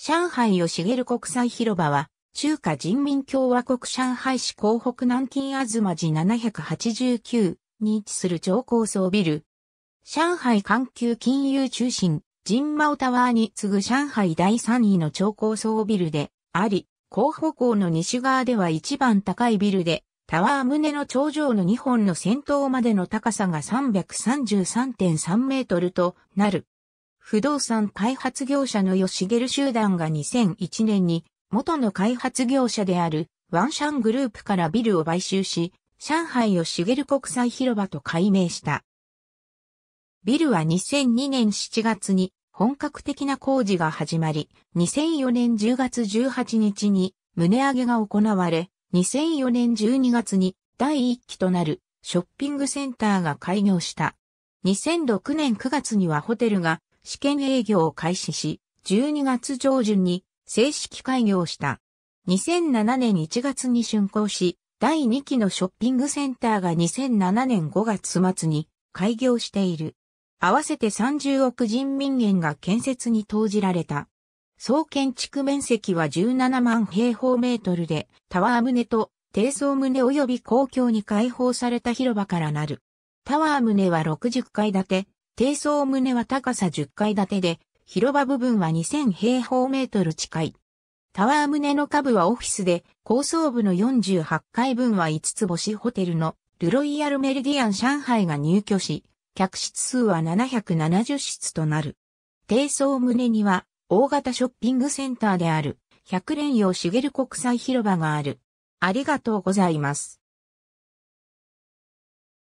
上海を茂る国際広場は、中華人民共和国上海市港北南京東寺789に位置する超高層ビル。上海環球金融中心、人毛タワーに次ぐ上海第3位の超高層ビルであり、広報港の西側では一番高いビルで、タワー胸の頂上の2本の先頭までの高さが333.3メートルとなる。不動産開発業者の吉ル集団が2001年に元の開発業者であるワンシャングループからビルを買収し、上海をル国際広場と改名した。ビルは2002年7月に本格的な工事が始まり、2004年10月18日に胸上げが行われ、2004年12月に第1期となるショッピングセンターが開業した。2006年9月にはホテルが試験営業を開始し、12月上旬に正式開業した。2007年1月に竣工し、第2期のショッピングセンターが2007年5月末に開業している。合わせて30億人民元が建設に投じられた。総建築面積は17万平方メートルで、タワー棟と低層棟及び公共に開放された広場からなる。タワー棟は60階建て、低層棟は高さ10階建てで、広場部分は2000平方メートル近い。タワー棟の下部はオフィスで、高層部の48階分は5つ星ホテルのルロイヤルメリディアン上海が入居し、客室数は770室となる。低層棟には、大型ショッピングセンターである、百連洋茂国際広場がある。ありがとうございます。